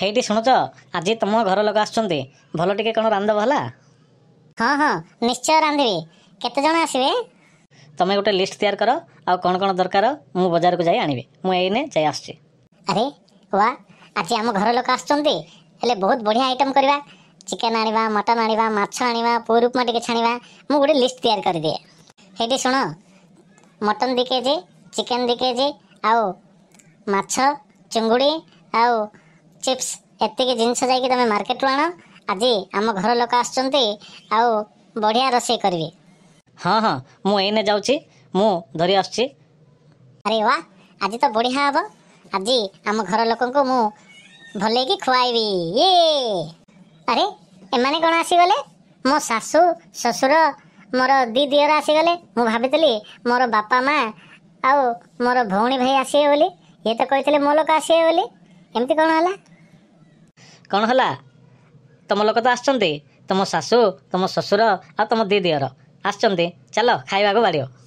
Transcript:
ହେଇଟି ଶୁଣୁଛ ଆଜି ତମ ଘର ଲୋକ ଆସୁଛନ୍ତି ଭଲ ଟିକେ କ'ଣ ରାନ୍ଧବ ହେଲା ହଁ ହଁ ନିଶ୍ଚୟ ରାନ୍ଧିବି କେତେ ଜଣ ଆସିବେ ତମେ ଗୋଟେ ଲିଷ୍ଟ ତିଆରି କର ଆଉ କ'ଣ କ'ଣ ଦରକାର ମୁଁ ବଜାରକୁ ଯାଇ ଆଣିବି ମୁଁ ଏଇନେ ଯାଇ ଆସୁଛି ଆରେ ୱା ଆଜି ଆମ ଘର ଲୋକ ଆସୁଛନ୍ତି ହେଲେ ବହୁତ ବଢ଼ିଆ ଆଇଟମ୍ କରିବା ଚିକେନ୍ ଆଣିବା ମଟନ୍ ଆଣିବା ମାଛ ଆଣିବା ପୁରୀ ଉପମା ଟିକେ ଛାଣିବା ମୁଁ ଗୋଟେ ଲିଷ୍ଟ ତିଆରି କରିଦିଏ ହେଇଟି ଶୁଣ ମଟନ୍ ଦୁଇ କେଜି ଚିକେନ୍ ଦୁଇ କେଜି ଆଉ ମାଛ ଚିଙ୍ଗୁଡ଼ି ଆଉ ଚିପ୍ସ ଏତିକି ଜିନିଷ ଯାଇକି ତୁମେ ମାର୍କେଟରୁ ଆଣ ଆଜି ଆମ ଘର ଲୋକ ଆସୁଛନ୍ତି ଆଉ ବଢ଼ିଆ ରୋଷେଇ କରିବି ହଁ ହଁ ମୁଁ ଏଇନେ ଯାଉଛି ମୁଁ ଧରି ଆସୁଛି ଆରେ ୱା ଆଜି ତ ବଢ଼ିଆ ହେବ ଆଜି ଆମ ଘର ଲୋକଙ୍କୁ ମୁଁ ଭଲେଇକି ଖୁଆଇବି ଇଏ ଆରେ ଏମାନେ କ'ଣ ଆସିଗଲେ ମୋ ଶାଶୁ ଶ୍ୱଶୁର ମୋର ଦି ଦିଅର ଆସିଗଲେ ମୁଁ ଭାବିଥିଲି ମୋର ବାପା ମା ଆଉ ମୋର ଭଉଣୀ ଭାଇ ଆସିବେ ବୋଲି ଇଏ ତ କହିଥିଲେ ମୋ ଲୋକ ଆସିବେ ବୋଲି ଏମିତି କ'ଣ ହେଲା କ'ଣ ହେଲା ତୁମ ଲୋକ ତ ଆସିଛନ୍ତି ତୁମ ଶାଶୁ ତୁମ ଶ୍ୱଶୁର ଆଉ ତୁମ ଦିଦିଅର ଆସିଛନ୍ତି ଚାଲ ଖାଇବାକୁ ବାଡ଼ିବ